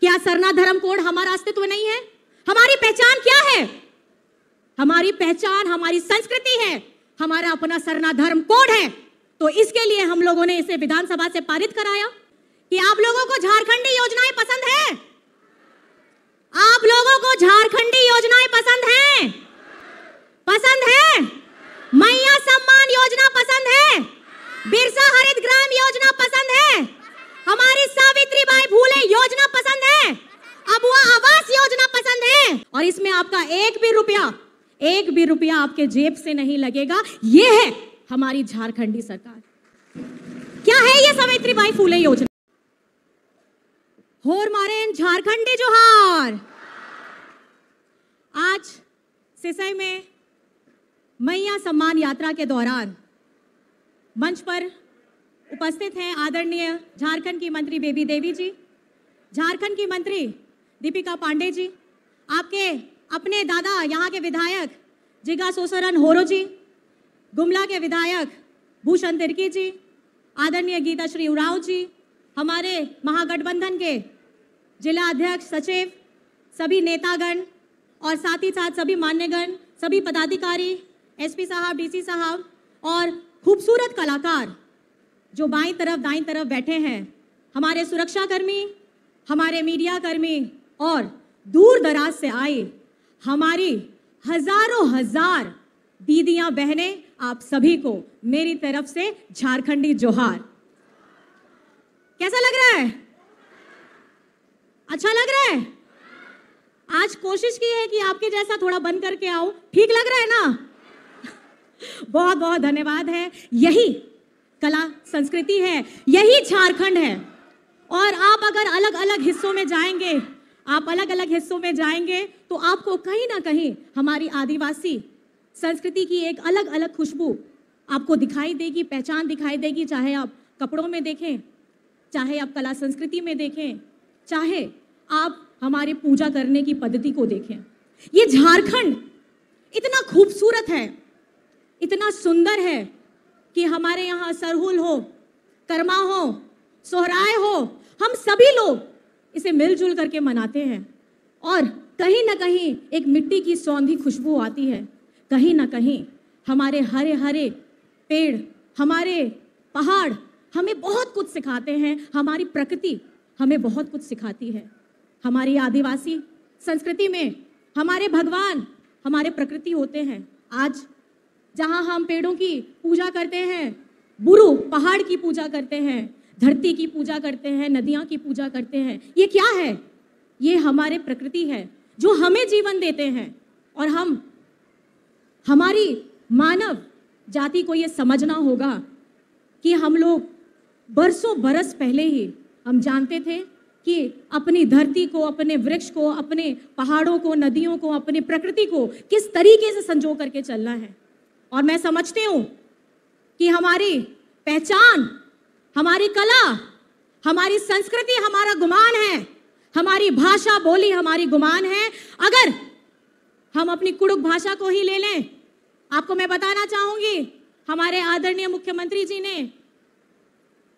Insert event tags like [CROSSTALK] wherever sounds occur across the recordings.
क्या सरना धर्म कोड हमारा अस्तित्व नहीं है हमारी पहचान क्या है हमारी पहचान हमारी संस्कृति है हमारा अपना सरना धर्म कोड है तो इसके लिए हम लोगों ने इसे विधानसभा से पारित कराया कि आप लोगों को झारखंडी योजनाएं पसंद है आप लोगों को झारखंडी योजनाएं पसंद है पसंद है मैया सम्मान योजना पसंद है बिरसा हरित ग्राम योजना और इसमें आपका एक भी रुपया एक भी रुपया आपके जेब से नहीं लगेगा ये है हमारी झारखंडी सरकार क्या है ये सावित्री बाई फूले योजना होर मारे झारखंडी जोहार आज सिसई में मैया सम्मान यात्रा के दौरान मंच पर उपस्थित हैं आदरणीय झारखंड की मंत्री बेबी देवी जी झारखंड की मंत्री दीपिका पांडे जी आपके अपने दादा यहाँ के विधायक जिगा सोसरन होरो जी गुमला के विधायक भूषण तिर्की जी आदरणीय गीता श्री उराव जी हमारे महागठबंधन के जिला अध्यक्ष सचिव सभी नेतागण और साथ ही साथ सभी मान्यगण सभी पदाधिकारी एसपी साहब डीसी साहब और खूबसूरत कलाकार जो बाई तरफ दाई तरफ बैठे हैं हमारे सुरक्षाकर्मी हमारे मीडियाकर्मी और दूर दराज से आए हमारी हजारों हजार दीदियां बहनें आप सभी को मेरी तरफ से झारखंडी जोहार कैसा लग रहा है अच्छा लग रहा है आज कोशिश की है कि आपके जैसा थोड़ा बन करके आओ ठीक लग रहा है ना [LAUGHS] बहुत बहुत धन्यवाद है यही कला संस्कृति है यही झारखंड है और आप अगर अलग अलग हिस्सों में जाएंगे आप अलग अलग हिस्सों में जाएंगे तो आपको कहीं ना कहीं हमारी आदिवासी संस्कृति की एक अलग अलग खुशबू आपको दिखाई देगी पहचान दिखाई देगी चाहे आप कपड़ों में देखें चाहे आप कला संस्कृति में देखें चाहे आप हमारे पूजा करने की पद्धति को देखें ये झारखंड इतना खूबसूरत है इतना सुंदर है कि हमारे यहाँ सरहुल हो कर्मा हो सोहराय हो हम सभी लोग इसे मिलजुल करके मनाते हैं और कहीं ना कहीं एक मिट्टी की सौंधी खुशबू आती है कहीं ना कहीं हमारे हरे हरे पेड़ हमारे पहाड़ हमें बहुत कुछ सिखाते हैं हमारी प्रकृति हमें बहुत कुछ सिखाती है हमारी आदिवासी संस्कृति में हमारे भगवान हमारे प्रकृति होते हैं आज जहाँ हम पेड़ों की पूजा करते हैं बुरु पहाड़ की पूजा करते हैं धरती की पूजा करते हैं नदियाँ की पूजा करते हैं ये क्या है ये हमारे प्रकृति है जो हमें जीवन देते हैं और हम हमारी मानव जाति को ये समझना होगा कि हम लोग बरसों बरस पहले ही हम जानते थे कि अपनी धरती को अपने वृक्ष को अपने पहाड़ों को नदियों को अपने प्रकृति को किस तरीके से संजो करके चलना है और मैं समझती हूँ कि हमारी पहचान हमारी कला हमारी संस्कृति हमारा गुमान है हमारी भाषा बोली हमारी गुमान है अगर हम अपनी कुड़ुक भाषा को ही ले लें आपको मैं बताना चाहूंगी हमारे आदरणीय मुख्यमंत्री जी ने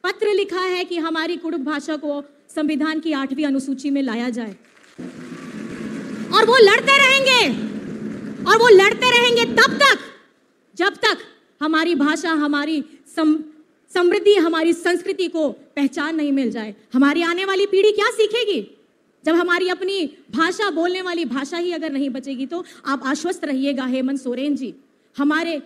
पत्र लिखा है कि हमारी कुड़ुक भाषा को संविधान की आठवीं अनुसूची में लाया जाए और वो लड़ते रहेंगे और वो लड़ते रहेंगे तब तक जब तक हमारी भाषा हमारी सम, समृद्धि हमारी संस्कृति को पहचान नहीं मिल जाए हमारी आने वाली पीढ़ी क्या सीखेगी जब हमारी अपनी भाषा बोलने वाली भाषा ही अगर नहीं बचेगी तो आप आश्वस्त रहिएगा हेमंत सोरेन जी हमारे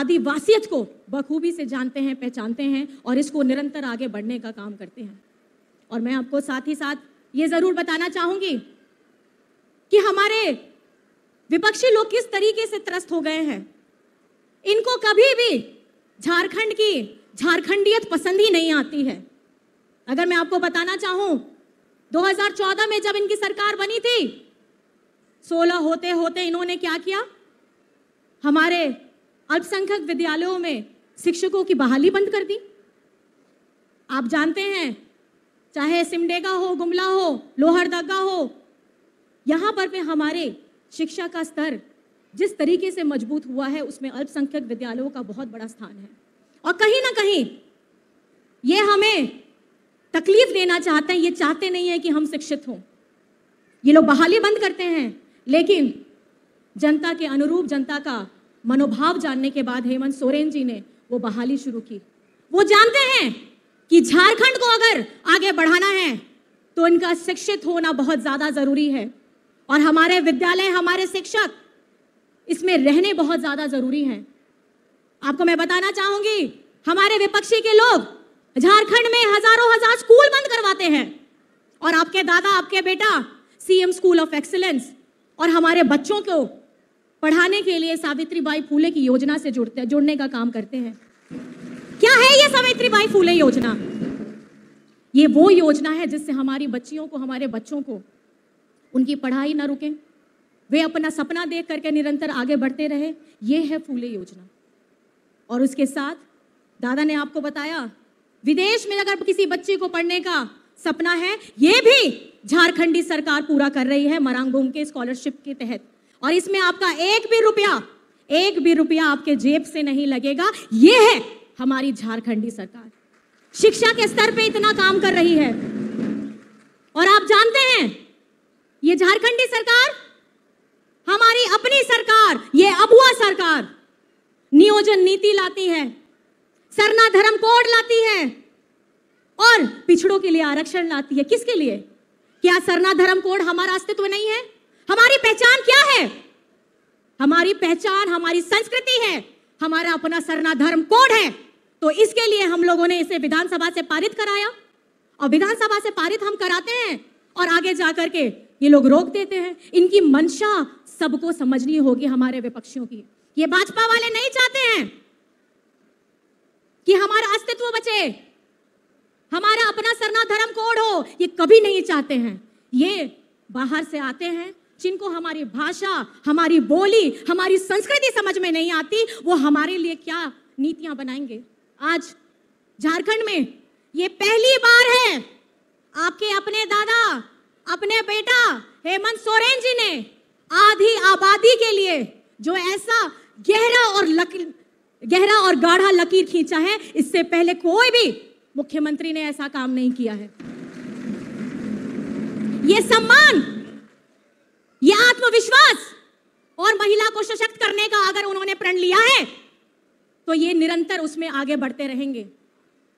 आदिवासियत को बखूबी से जानते हैं पहचानते हैं और इसको निरंतर आगे बढ़ने का काम करते हैं और मैं आपको साथ ही साथ ये ज़रूर बताना चाहूँगी कि हमारे विपक्षी लोग किस तरीके से त्रस्त हो गए हैं इनको कभी भी झारखंड की झारखंडियत पसंद ही नहीं आती है अगर मैं आपको बताना चाहूं 2014 में जब इनकी सरकार बनी थी 16 होते होते इन्होंने क्या किया हमारे अल्पसंख्यक विद्यालयों में शिक्षकों की बहाली बंद कर दी आप जानते हैं चाहे सिमडेगा हो गुमला हो लोहरदगा हो यहाँ पर भी हमारे शिक्षा का स्तर जिस तरीके से मजबूत हुआ है उसमें अल्पसंख्यक विद्यालयों का बहुत बड़ा स्थान है और कहीं ना कहीं ये हमें तकलीफ देना चाहते हैं ये चाहते नहीं है कि हम शिक्षित हों ये लोग बहाली बंद करते हैं लेकिन जनता के अनुरूप जनता का मनोभाव जानने के बाद हेमंत सोरेन जी ने वो बहाली शुरू की वो जानते हैं कि झारखंड को अगर आगे बढ़ाना है तो इनका शिक्षित होना बहुत ज़्यादा ज़रूरी है और हमारे विद्यालय हमारे शिक्षक इसमें रहने बहुत ज़्यादा ज़रूरी है आपको मैं बताना चाहूंगी हमारे विपक्षी के लोग झारखंड में हजारों हजार स्कूल बंद करवाते हैं और आपके दादा आपके बेटा सीएम स्कूल ऑफ एक्सेलेंस और हमारे बच्चों को पढ़ाने के लिए सावित्री बाई फूले की योजना से जुड़ते जुड़ने का काम करते हैं क्या है ये सावित्री बाई फूले योजना ये वो योजना है जिससे हमारी बच्चियों को हमारे बच्चों को उनकी पढ़ाई ना रुके वे अपना सपना देख करके निरंतर आगे बढ़ते रहे ये है फूले योजना और उसके साथ दादा ने आपको बताया विदेश में अगर किसी बच्चे को पढ़ने का सपना है ये भी झारखंडी सरकार पूरा कर रही है मरांगोम के स्कॉलरशिप के तहत और इसमें आपका एक भी रुपया एक भी रुपया आपके जेब से नहीं लगेगा ये है हमारी झारखंडी सरकार शिक्षा के स्तर पे इतना काम कर रही है और आप जानते हैं ये झारखंडी सरकार हमारी अपनी सरकार ये अबुआ सरकार नियोजन नीति लाती है सरना धर्म कोड लाती है और पिछड़ों के लिए आरक्षण लाती है किसके लिए क्या सरना धर्म कोड हमारा अस्तित्व नहीं है हमारी पहचान क्या है हमारी पहचान हमारी संस्कृति है हमारा अपना सरना धर्म कोड है तो इसके लिए हम लोगों ने इसे विधानसभा से पारित कराया और विधानसभा से पारित हम कराते हैं और आगे जा करके ये लोग रोक देते हैं इनकी मंशा सबको समझनी होगी हमारे विपक्षियों की ये भाजपा वाले नहीं चाहते हैं कि हमारा अस्तित्व बचे हमारा अपना सरना धर्म कोड हो ये कभी नहीं चाहते हैं ये बाहर से आते हैं जिनको हमारी भाषा हमारी बोली हमारी संस्कृति समझ में नहीं आती वो हमारे लिए क्या नीतियां बनाएंगे आज झारखंड में ये पहली बार है आपके अपने दादा अपने बेटा हेमंत सोरेन जी ने आधी आबादी के लिए जो ऐसा गहरा और लकी गहरा और गाढ़ा लकीर खींचा है इससे पहले कोई भी मुख्यमंत्री ने ऐसा काम नहीं किया है ये सम्मान ये आत्मविश्वास और महिला को सशक्त करने का अगर उन्होंने प्रण लिया है तो ये निरंतर उसमें आगे बढ़ते रहेंगे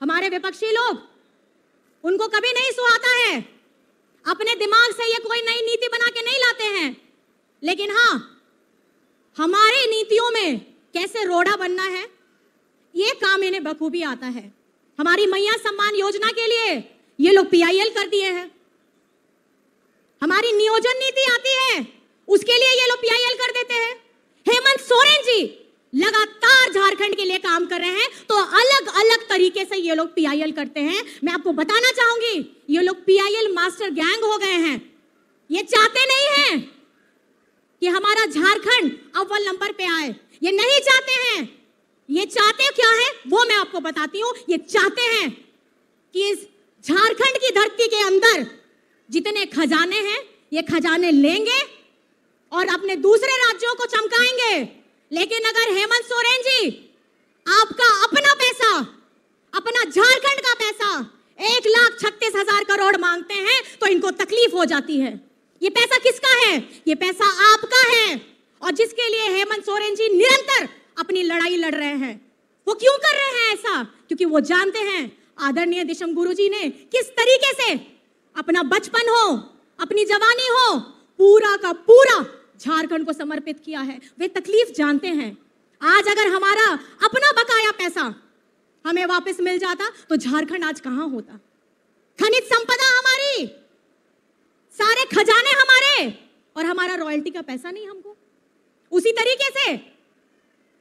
हमारे विपक्षी लोग उनको कभी नहीं सुहाता है अपने दिमाग से ये कोई नई नीति बना के नहीं लाते हैं लेकिन हाँ हमारे नीतियों में कैसे रोड़ा बनना है ये काम इन्हें बखूबी आता है हमारी मैया सम्मान योजना के लिए ये लोग पीआईएल कर दिए हैं हमारी नियोजन नीति आती है उसके लिए ये लोग पीआईएल कर देते हैं हेमंत सोरेन जी लगातार झारखंड के लिए काम कर रहे हैं तो अलग अलग तरीके से ये लोग पीआईएल करते हैं मैं आपको बताना चाहूंगी ये लोग पीआईएल मास्टर गैंग हो गए हैं ये चाहते नहीं हैं कि हमारा झारखंड अव्वल नंबर पे आए ये नहीं चाहते हैं ये चाहते क्या है वो मैं आपको बताती हूँ ये चाहते हैं कि इस झारखंड की धरती के अंदर जितने खजाने हैं ये खजाने लेंगे और अपने दूसरे राज्यों को चमकाएंगे लेकिन अगर हेमंत सोरेन जी आपका अपना पैसा अपना झारखंड का पैसा एक लाख छत्तीस हजार करोड़ मांगते हैं तो इनको तकलीफ हो जाती है ये पैसा किसका है ये पैसा आपका है और जिसके लिए हेमंत सोरेन जी निरंतर अपनी लड़ाई लड़ रहे हैं वो क्यों कर रहे हैं ऐसा क्योंकि वो जानते हैं आदरणीय दिशम गुरु जी ने किस तरीके से अपना बचपन हो अपनी जवानी हो पूरा का पूरा झारखंड को समर्पित किया है वे तकलीफ जानते हैं आज अगर हमारा अपना बकाया पैसा हमें वापस मिल जाता तो झारखंड आज कहां होता खनिज संपदा हमारी सारे खजाने हमारे और हमारा रॉयल्टी का पैसा नहीं हमको उसी तरीके से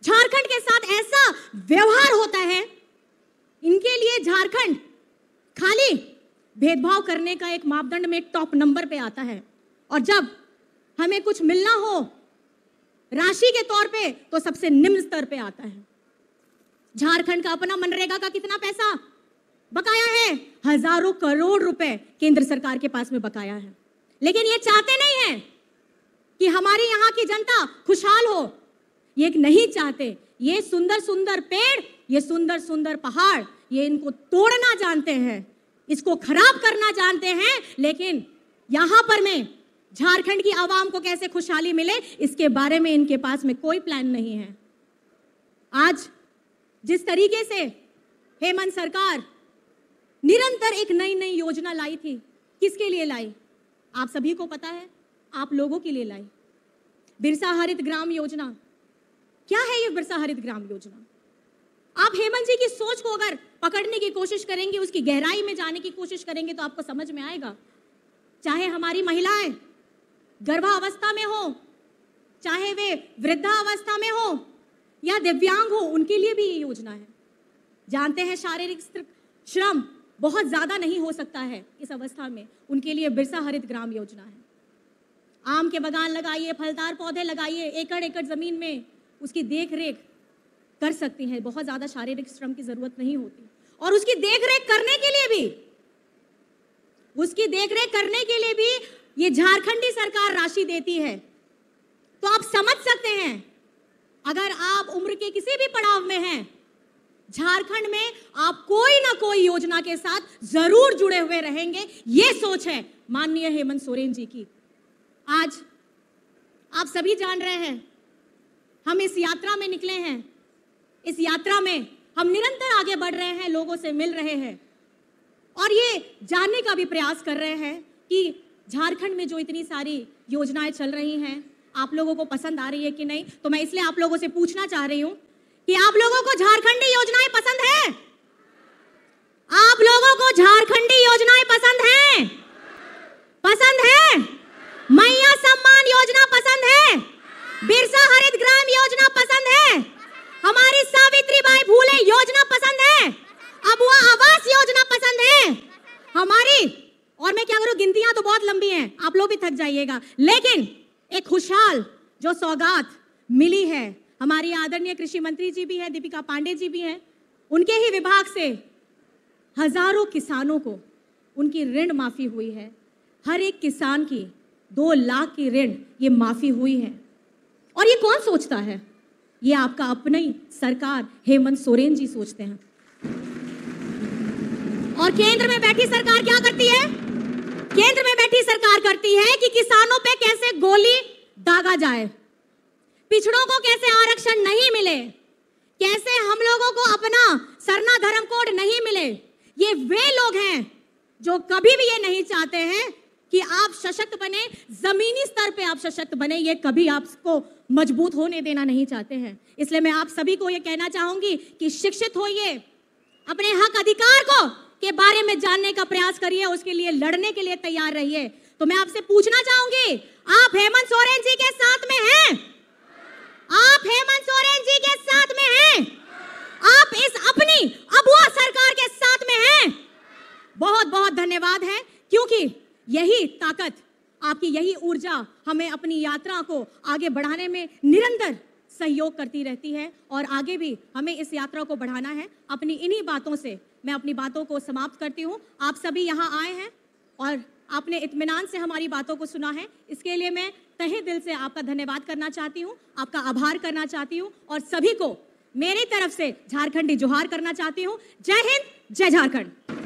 झारखंड के साथ ऐसा व्यवहार होता है इनके लिए झारखंड खाली भेदभाव करने का एक मापदंड में टॉप नंबर पे आता है और जब हमें कुछ मिलना हो राशि के तौर पे तो सबसे निम्न स्तर पे आता है झारखंड का अपना मनरेगा का कितना पैसा बकाया है हजारों करोड़ रुपए केंद्र सरकार के पास में बकाया है लेकिन ये चाहते नहीं हैं कि हमारे यहाँ की जनता खुशहाल हो ये नहीं चाहते ये सुंदर सुंदर पेड़ ये सुंदर सुंदर पहाड़ ये इनको तोड़ना जानते हैं इसको खराब करना जानते हैं लेकिन यहाँ पर मैं झारखंड की आवाम को कैसे खुशहाली मिले इसके बारे में इनके पास में कोई प्लान नहीं है आज जिस तरीके से हेमंत सरकार निरंतर एक नई नई योजना लाई थी किसके लिए लाई आप सभी को पता है आप लोगों के लिए लाई बिरसा हरित ग्राम योजना क्या है ये बिरसा हरित ग्राम योजना आप हेमंत जी की सोच को अगर पकड़ने की कोशिश करेंगे उसकी गहराई में जाने की कोशिश करेंगे तो आपको समझ में आएगा चाहे हमारी महिलाएं गर्भावस्था में हो चाहे वे वृद्धावस्था में हो या दिव्यांग हो उनके लिए भी ये योजना है जानते हैं शारीरिक श्रम बहुत ज़्यादा नहीं हो सकता है इस अवस्था में उनके लिए बिरसा हरित ग्राम योजना है आम के बगान लगाइए फलदार पौधे लगाइए एकड़ एकड़ ज़मीन में उसकी देख रेख कर सकती हैं बहुत ज़्यादा शारीरिक श्रम की ज़रूरत नहीं होती और उसकी देख रेख करने के लिए भी उसकी देख रेख करने के लिए भी ये झारखंडी सरकार राशि देती है तो आप समझ सकते हैं अगर आप उम्र के किसी भी पड़ाव में हैं झारखंड में आपको कोई योजना के साथ जरूर जुड़े हुए रहेंगे ये सोच है माननीय हेमंत सोरेन जी की आज आप सभी जान रहे हैं हम इस यात्रा में निकले हैं इस यात्रा में हम निरंतर आगे बढ़ रहे हैं लोगों से मिल रहे हैं और ये जानने का भी प्रयास कर रहे हैं कि झारखंड में जो इतनी सारी योजनाएं चल रही हैं आप लोगों को पसंद आ रही है कि नहीं तो मैं इसलिए आप लोगों से पूछना चाह रही हूं कि आप लोगों को झारखंडी योजनाएं पसंद है आप लोगों को झारखंडी योजनाएं पसंद है पसंद है मैया सम्मान योजना पसंद है बिरसा हरित ग्राम योजना पसंद है हमारी सावित्री बाई फूले योजना पसंद है अब वह आवास योजना पसंद है हमारी और मैं क्या करूं गिनतियां तो बहुत लंबी हैं आप लोग भी थक जाइएगा लेकिन एक खुशहाल जो सौगात मिली है हमारी आदरणीय कृषि मंत्री जी भी हैं दीपिका पांडे जी भी हैं उनके ही विभाग से हजारों किसानों को उनकी ऋण माफ़ी हुई है हर एक किसान की दो लाख की ऋण ये माफ़ी हुई है और ये कौन सोचता है ये आपका अपना ही सरकार हेमंत सोरेन जी सोचते हैं और केंद्र में बैठी सरकार क्या करती है केंद्र में बैठी सरकार करती है कि किसानों पे कैसे गोली दागा जाए पिछड़ों को कैसे आरक्षण नहीं मिले कैसे हम लोगों को अपना सरना धर्म कोड नहीं मिले ये वे लोग हैं जो कभी भी ये नहीं चाहते हैं कि आप सशक्त बने जमीनी स्तर पे आप सशक्त बने ये कभी आपको मजबूत होने देना नहीं चाहते हैं इसलिए मैं आप सभी को ये कहना चाहूंगी कि शिक्षित होइए अपने हक अधिकार को के बारे में जानने का प्रयास करिए उसके लिए लड़ने के लिए तैयार रहिए तो मैं आपसे पूछना चाहूंगी आप हेमंत सोरेन जी के साथ में हैं आप हेमंत सोरेन जी के साथ में हैं आप इस अपनी अबुआ सरकार के साथ में हैं बहुत बहुत धन्यवाद है क्योंकि यही ताकत आपकी यही ऊर्जा हमें अपनी यात्रा को आगे बढ़ाने में निरंतर सहयोग करती रहती है और आगे भी हमें इस यात्रा को बढ़ाना है अपनी इन्हीं बातों से मैं अपनी बातों को समाप्त करती हूँ आप सभी यहाँ आए हैं और आपने इतमान से हमारी बातों को सुना है इसके लिए मैं तहे दिल से आपका धन्यवाद करना चाहती हूँ आपका आभार करना चाहती हूँ और सभी को मेरी तरफ से झारखंडी जोहार करना चाहती हूँ जय हिंद जय झारखंड